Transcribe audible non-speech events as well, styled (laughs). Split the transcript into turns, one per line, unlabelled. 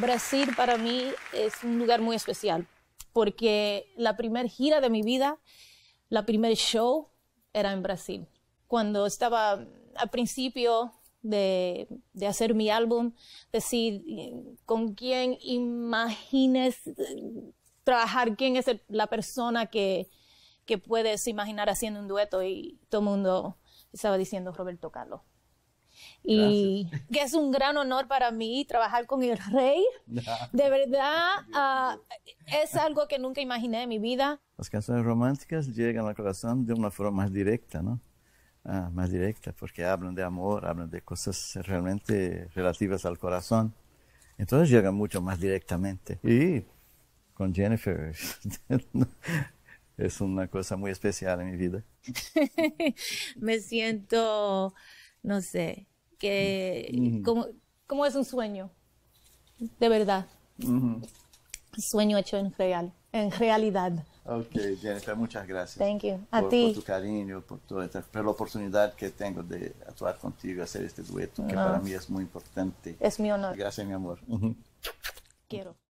Brasil para mí es un lugar muy especial porque la primera gira de mi vida, la primer show era en Brasil. Cuando estaba al principio de, hacer mi álbum, decir con quién imagines trabajar, quién es la persona que, que puedes imaginar haciendo un dueto y todo el mundo estaba diciendo Roberto Carlos y que es un gran honor para mí trabajar con el rey. (laughs) De verdad, ah, es algo que nunca imaginé en mi vida.
Las canciones románticas llegan al corazón de una forma más directa, ¿no? Ah, más directa, porque hablan de amor, hablan de cosas realmente relativas al corazón. Entonces llegan mucho más directamente. Y con Jennifer (laughs) es una cosa muy especial en mi vida. (laughs)
Me siento, no sé, como, es un sueño, de verdad. Sueño hecho en real, en realidad.
Ok, Jennifer, muchas gracias. Thank you. por, tu cariño, por, tu, por la oportunidad que tengo de actuar contigo, hacer este dueto, que para ah. mí es muy importante. Es mi honor. Gracias, mi amor.
Quiero.